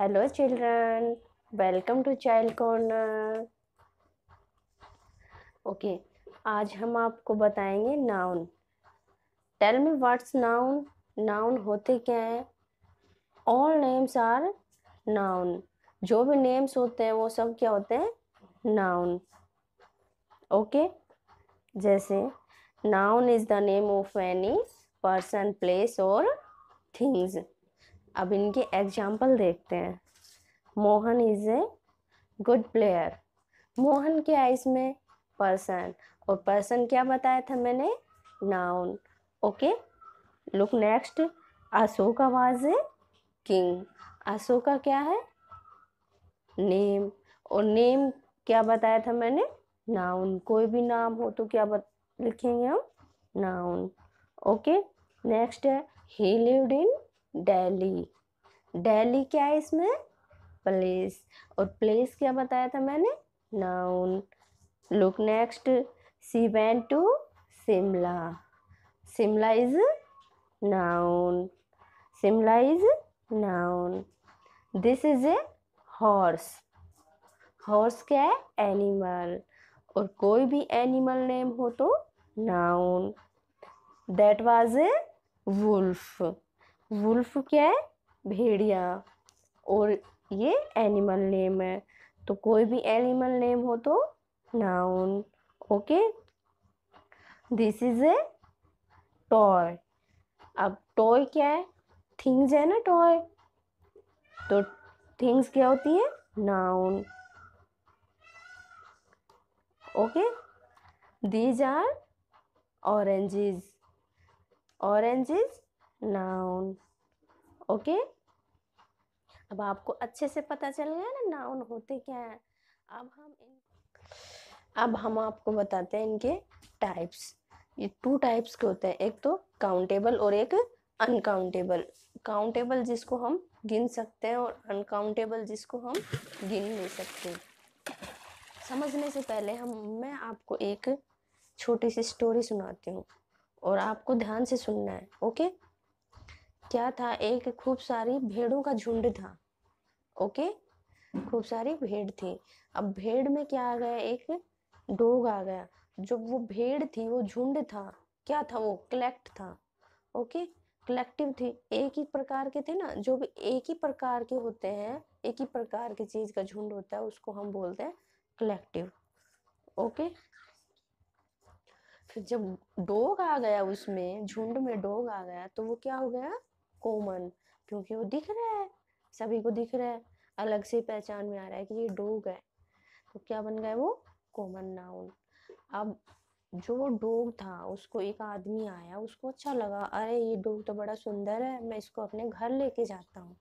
hello children welcome to child corner okay आज हम आपको बताएंगे noun tell me what's noun noun होते क्या हैं ऑल नेम्स आर नाउन जो भी नेम्स होते हैं वो सब क्या होते हैं नाउन ओके जैसे noun is the name of any person place और थिंग्स अब इनके एग्जाम्पल देखते हैं Mohan is a good player Mohan के आइस में पर्सन और पर्सन क्या बताया था मैंने noun okay look next Ashok was a king Ashoka क्या है नेम और नेम क्या बताया था मैंने नाउन कोई भी नाम हो तो क्या बत, लिखेंगे हम नाउन ओके नेक्स्ट है he lived in Delhi Delhi क्या है इसमें प्लेस और प्लेस क्या बताया था मैंने noun look next she went to Shimla Shimla is noun Shimla is noun this is a horse horse क्या है एनिमल और कोई भी एनिमल नेम हो तो noun that was a wolf wolf क्या है भेड़िया और ये एनिमल नेम है तो कोई भी एनिमल नेम हो तो noun okay this is a toy अब टॉय क्या है थिंग्स है ना टॉय तो थिंग्स क्या होती है noun okay these are oranges oranges noun okay अब आपको अच्छे से पता चल गया ना नाउन होते क्या हैं अब हम इन अब हम आपको बताते हैं इनके टाइप्स ये टू टाइप्स के होते हैं एक तो काउंटेबल और एक अनकाउंटेबल काउंटेबल जिसको हम गिन सकते हैं और अनकाउंटेबल जिसको हम गिन नहीं सकते समझने से पहले हम मैं आपको एक छोटी सी स्टोरी सुनाती हूँ और आपको ध्यान से सुनना है ओके क्या था एक खूब सारी भेड़ों का झुंड था ओके खूब सारी भेड़ थी अब भेड़ में क्या आ गया एक डोग आ गया जो वो भेड़ थी वो झुंड था क्या था वो कलेक्ट था ओके कलेक्टिव थी एक ही प्रकार के थे ना जो भी एक ही प्रकार के होते हैं एक ही प्रकार की चीज़ का झुंड होता है उसको हम बोलते हैं कलेक्टिव ओके फिर जब डोग आ गया उसमें झुंड में डोग आ गया तो वो क्या हो गया कॉमन क्योंकि वो दिख रहा है सभी को दिख रहा है अलग से पहचान में आ रहा है कि ये डोग है तो क्या बन गया वो कॉमन नाउन अब जो डोग था उसको एक आदमी आया उसको अच्छा लगा अरे ये डोग तो बड़ा सुंदर है मैं इसको अपने घर लेके जाता हूँ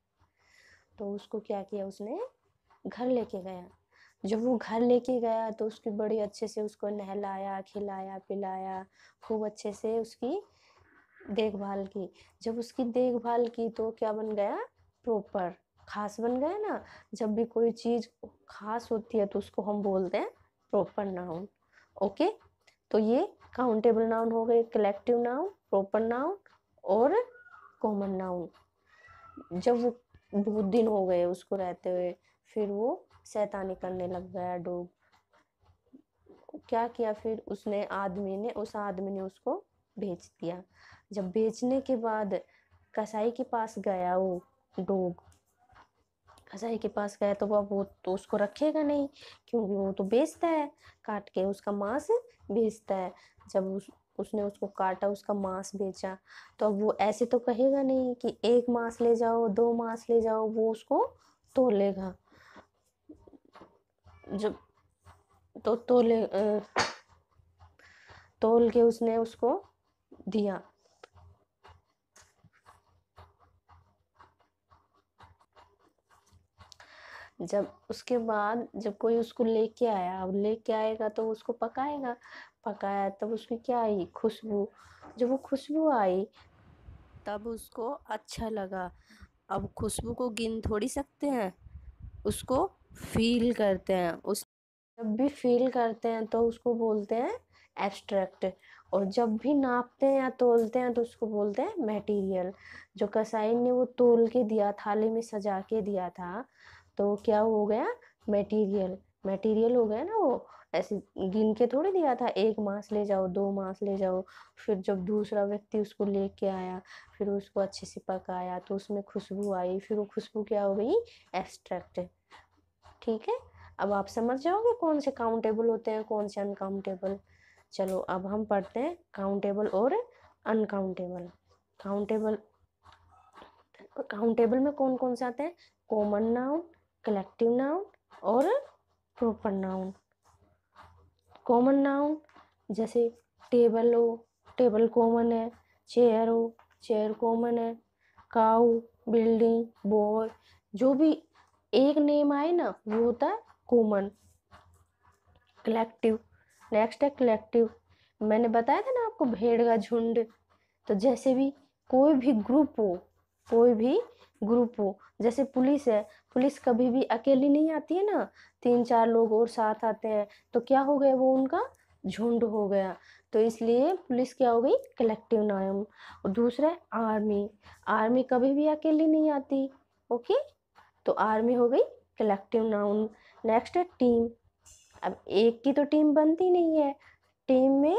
तो उसको क्या किया उसने घर लेके गया जब वो घर लेके गया तो उसकी बड़ी अच्छे से उसको नहलाया खिलाया पिलाया खूब अच्छे से उसकी देखभाल की जब उसकी देखभाल की तो क्या बन गया प्रॉपर खास बन गया ना जब भी कोई चीज़ खास होती है तो उसको हम बोलते हैं प्रॉपर नाउन ओके तो ये काउंटेबल नाउन हो गए कलेक्टिव नाउन प्रॉपर नाउन और कॉमन नाउन जब वो बहुत दिन हो गए उसको रहते हुए फिर वो शैतानी करने लग गया डोग क्या किया फिर उसने आदमी ने उस आदमी ने उसको बेच दिया जब बेचने के बाद कसाई के पास गया वो डोग कसाई के पास गया तो वह वो तो उसको रखेगा नहीं क्योंकि वो तो बेचता है काट के उसका मांस बेचता है जब उस उसने उसको काटा उसका मांस बेचा तो अब वो ऐसे तो कहेगा नहीं कि एक मांस ले जाओ दो मांस ले जाओ वो उसको तोलेगा जब तो तोले तोल के उसने उसको दिया जब उसके बाद जब कोई उसको लेके आया अब लेके आएगा तो उसको पकाएगा पकाया तब उसकी क्या आई खुशबू जब वो खुशबू आई तब उसको अच्छा लगा अब खुशबू को गिन थोड़ी सकते हैं उसको फील करते हैं उस जब भी फील करते हैं तो उसको बोलते हैं एब्स्ट्रैक्ट और जब भी नापते हैं या तोलते हैं तो उसको बोलते हैं मटेरियल जो कसाई ने वो तोल के दिया थाली में सजा के दिया था तो क्या हो गया मटेरियल मटेरियल हो गया ना वो ऐसे गिन के थोड़ी दिया था एक मास ले जाओ दो मास ले जाओ फिर जब दूसरा व्यक्ति उसको ले के आया फिर उसको अच्छे से पकाया तो उसमें खुशबू आई फिर वो खुशबू क्या हो गई एक्स्ट्रैक्ट ठीक है अब आप समझ जाओगे कौन से काउंटेबल होते हैं कौन से अनकाउंटेबल चलो अब हम पढ़ते हैं काउंटेबल और अनकाउंटेबल काउंटेबल काउंटेबल में कौन कौन से आते हैं कॉमन नाउन कलेक्टिव नाउन और प्रॉपर नाउन कॉमन नाउन जैसे टेबल हो टेबल कॉमन है चेयर हो चेयर कॉमन है काउ बिल्डिंग बॉय जो भी एक नेम आए ना वो होता है कॉमन कलेक्टिव नेक्स्ट है कलेक्टिव मैंने बताया था ना आपको भेड़ का झुंड तो जैसे भी कोई भी ग्रुप हो कोई भी ग्रुप हो जैसे पुलिस है पुलिस कभी भी अकेली नहीं आती है ना तीन चार लोग और साथ आते हैं तो क्या हो गया वो उनका झुंड हो गया तो इसलिए पुलिस क्या हो गई कलेक्टिव नाम और दूसरा है आर्मी आर्मी कभी भी अकेली नहीं आती ओके तो आर्मी हो गई कलेक्टिव नाउन नेक्स्ट है टीम अब एक की तो टीम बनती नहीं है टीम में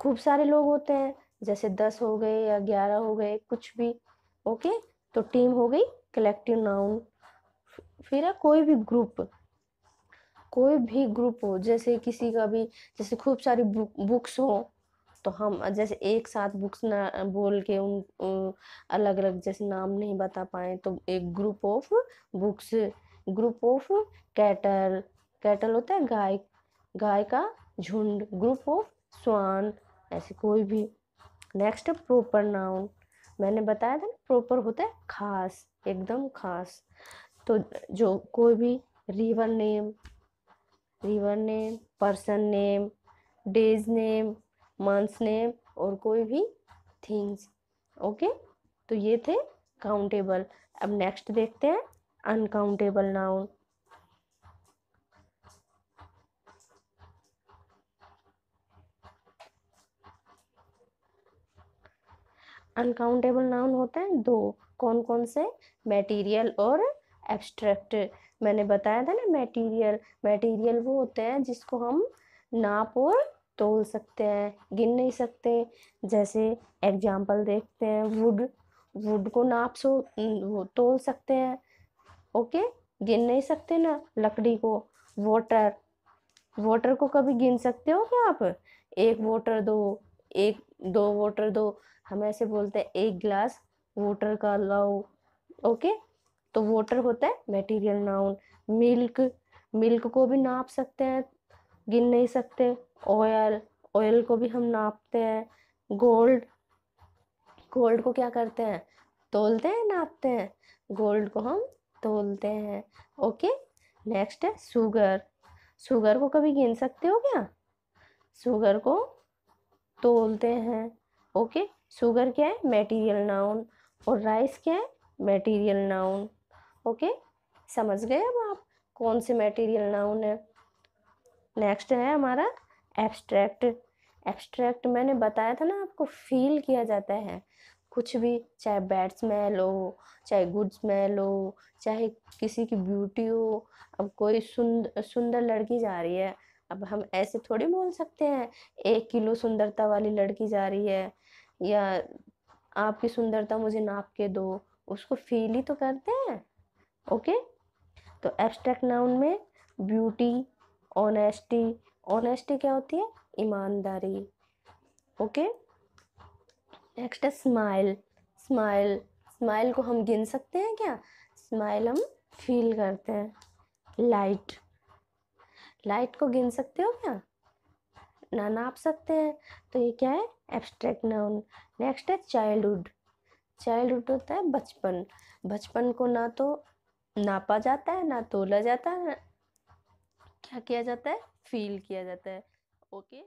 खूब सारे लोग होते हैं जैसे दस हो गए या ग्यारह हो गए कुछ भी ओके तो टीम हो गई कलेक्टिव नाउन फिर है कोई भी ग्रुप कोई भी ग्रुप हो जैसे किसी का भी जैसे खूब सारी बुक्स हो तो हम जैसे एक साथ बुक्स ना बोल के उन, उन अलग अलग जैसे नाम नहीं बता पाए तो एक group of books group of cattle cattle होता है गाय गाय का झुंड ग्रुप ऑफ स्वान ऐसे कोई भी नेक्स्ट है प्रॉपर नाउन मैंने बताया था ना प्रॉपर होता है खास एकदम खास तो जो कोई भी river name river name person name days name months name और कोई भी थिंग्स ओके तो ये थे काउंटेबल अब नेक्स्ट देखते हैं अनकाउंटेबल नाउन अनकाउंटेबल नाउन होते हैं दो कौन कौन से मटेरियल और एब्स्ट्रैक्ट मैंने बताया था ना मटेरियल मटेरियल वो होते हैं जिसको हम नाप और तोल सकते हैं गिन नहीं सकते जैसे एग्जाम्पल देखते हैं वुड वुड को नाप सो तोल सकते हैं ओके गिन नहीं सकते ना लकड़ी को वाटर वाटर को कभी गिन सकते हो क्या आप एक वाटर दो एक दो वाटर दो हम ऐसे बोलते हैं एक गिलास वाटर का लाओ ओके तो वाटर होता है मटेरियल नाउन मिल्क मिल्क को भी नाप सकते हैं गिन नहीं सकते ऑयल ऑयल को भी हम नापते हैं गोल्ड गोल्ड को क्या करते हैं तोलते हैं नापते हैं गोल्ड को हम तोलते हैं ओके नेक्स्ट है शुगर शुगर को कभी गिन सकते हो क्या शुगर को तोलते हैं ओके शुगर क्या है मेटीरियल नाउन और राइस क्या है मेटीरियल नाउन ओके समझ गए अब आप कौन से मेटीरियल नाउन है नेक्स्ट है हमारा एब्स्ट्रैक्ट एब्स्ट्रैक्ट मैंने बताया था ना आपको फील किया जाता है कुछ भी चाहे बैड स्मेल हो चाहे गुड स्मेल हो चाहे किसी की ब्यूटी हो अब कोई सुंदर सुंदर लड़की जा रही है अब हम ऐसे थोड़ी बोल सकते हैं एक किलो सुंदरता वाली लड़की जा रही है या आपकी सुंदरता मुझे नाप के दो उसको फील ही तो करते हैं ओके तो एब्स्ट्रैक्ट नाउन में ब्यूटी ऑनेस्टी ऑनेस्टी क्या होती है ईमानदारी ओके नेक्स्ट है स्माइल स्माइल स्माइल को हम गिन सकते हैं क्या स्माइल हम फील करते हैं लाइट लाइट को गिन सकते हो क्या ना नाप सकते हैं तो ये क्या है एब्स्ट्रैक्ट नाउन नेक्स्ट है चाइल्डहुड चाइल्डहुड होता है बचपन बचपन को ना तो नापा जाता है ना तोला जाता है क्या किया जाता है फील किया जाता है ओके